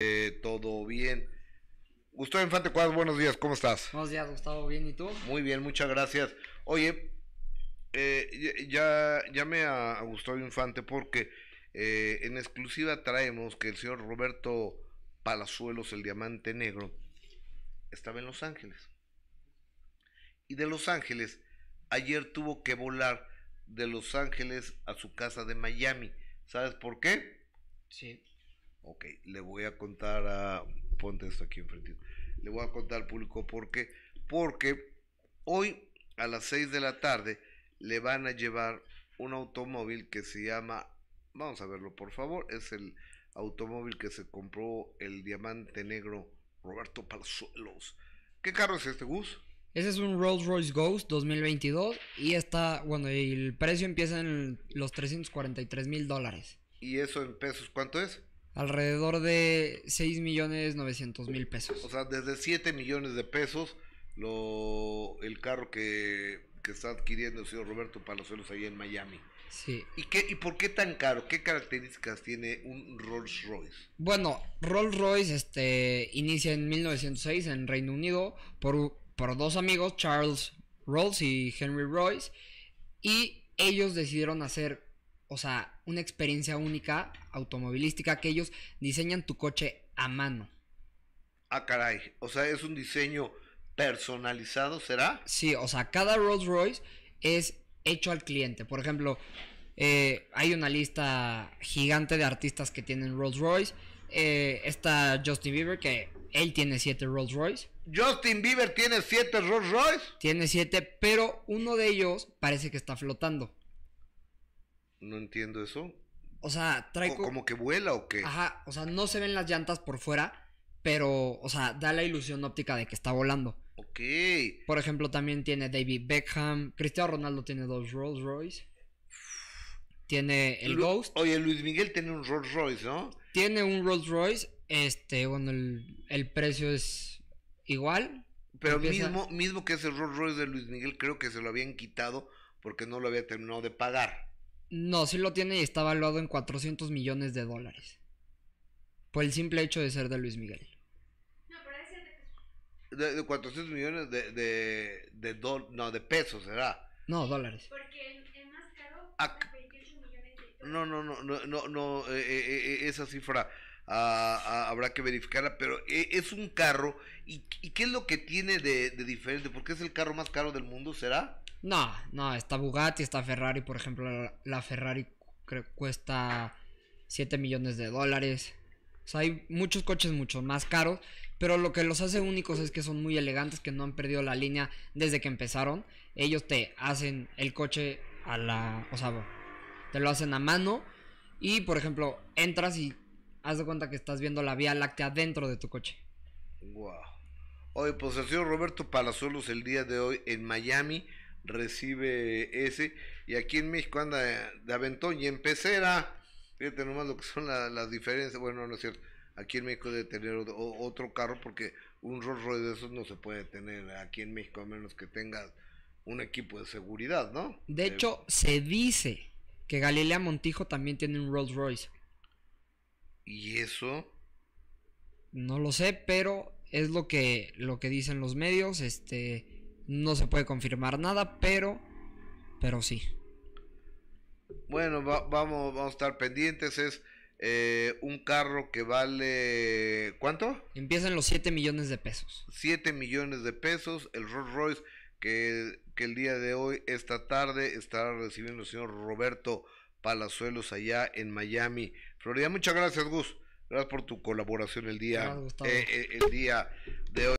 Eh, todo bien. Gustavo Infante Cuadras, buenos días, ¿cómo estás? Buenos días, Gustavo, bien, ¿y tú? Muy bien, muchas gracias. Oye, eh, ya llamé a, Gustavo Infante porque eh, en exclusiva traemos que el señor Roberto Palazuelos, el diamante negro, estaba en Los Ángeles. Y de Los Ángeles, ayer tuvo que volar de Los Ángeles a su casa de Miami. ¿Sabes por qué? Sí. Ok, le voy a contar a... Ponte esto aquí enfrente. Le voy a contar al público por qué. Porque hoy a las 6 de la tarde le van a llevar un automóvil que se llama... Vamos a verlo, por favor. Es el automóvil que se compró el diamante negro Roberto Palazuelos. ¿Qué carro es este, Gus? Ese es un Rolls Royce Ghost 2022 y está, bueno, el precio empieza en los 343 mil dólares. ¿Y eso en pesos cuánto es? alrededor de 6 millones 900 mil pesos. O sea, desde 7 millones de pesos lo, el carro que, está adquiriendo el señor Roberto Palazuelos ahí en Miami. Sí. ¿Y, qué, por qué tan caro? ¿Qué características tiene un Rolls Royce? Bueno, Rolls Royce este, inicia en 1906 en Reino Unido por, por dos amigos, Charles Rolls y Henry Royce, y ellos decidieron hacer o sea, una experiencia única automovilística que ellos diseñan tu coche a mano. Ah, caray, o sea, es un diseño personalizado, ¿será? Sí, o sea, cada Rolls Royce es hecho al cliente. Por ejemplo, eh, hay una lista gigante de artistas que tienen Rolls Royce. Eh, está Justin Bieber, que él tiene siete Rolls Royce. Justin Bieber tiene siete Rolls Royce. Tiene siete, pero uno de ellos parece que está flotando. No entiendo eso. O sea, trae. como que vuela o qué. Ajá, o sea, no se ven las llantas por fuera, pero, o sea, da la ilusión óptica de que está volando. Ok. Por ejemplo, también tiene David Beckham. Cristiano Ronaldo tiene dos Rolls Royce. Tiene el Ghost. Oye, Luis Miguel tiene un Rolls Royce, ¿no? Tiene un Rolls Royce. Este, bueno, el, precio es igual. Pero mismo, mismo que ese Rolls Royce de Luis Miguel, creo que se lo habían quitado porque no lo había terminado de pagar. No, sí lo tiene y está valuado en 400 millones de dólares. Por el simple hecho de ser de Luis Miguel. No, pero De, de 400 millones de, de, de no, de pesos, ¿será? No, dólares. Porque el, más caro... Ah, no, no, no, no, no, eh, eh, eh, esa cifra ah, ah, habrá que verificarla, pero es un carro. ¿Y, qué es lo que tiene de, diferente? ¿Por qué es el carro más caro del mundo? ¿Será? No, no, está Bugatti, está Ferrari, por ejemplo, la, Ferrari cuesta 7 millones de dólares. O sea, hay muchos coches mucho más caros, pero lo que los hace únicos es que son muy elegantes, que no han perdido la línea desde que empezaron. Ellos te hacen el coche a la, o sea, te lo hacen a mano. Y por ejemplo, entras y haz de cuenta que estás viendo la vía láctea dentro de tu coche. Wow. Oye, pues el señor Roberto Palazuelos el día de hoy en Miami recibe ese. Y aquí en México anda de aventón y en Fíjate nomás lo que son las diferencias. Bueno, no es cierto. Aquí en México debe tener otro carro porque un Rolls Royce de esos no se puede tener aquí en México a menos que tengas un equipo de seguridad, ¿no? De eh, hecho, se dice que Galilea Montijo también tiene un Rolls Royce. ¿Y eso? No lo sé, pero es lo que, lo que dicen los medios. Este, no se puede confirmar nada, pero, pero sí. Bueno, vamos, vamos a estar pendientes. Es eh, un carro que vale... ¿Cuánto? Empiezan los 7 millones de pesos. 7 millones de pesos. El Rolls Royce que, el día de hoy, esta tarde, estará recibiendo el señor Roberto Palazuelos allá en Miami, Florida. Muchas gracias, Gus. Gracias por tu colaboración el día, eh, eh, el día de hoy.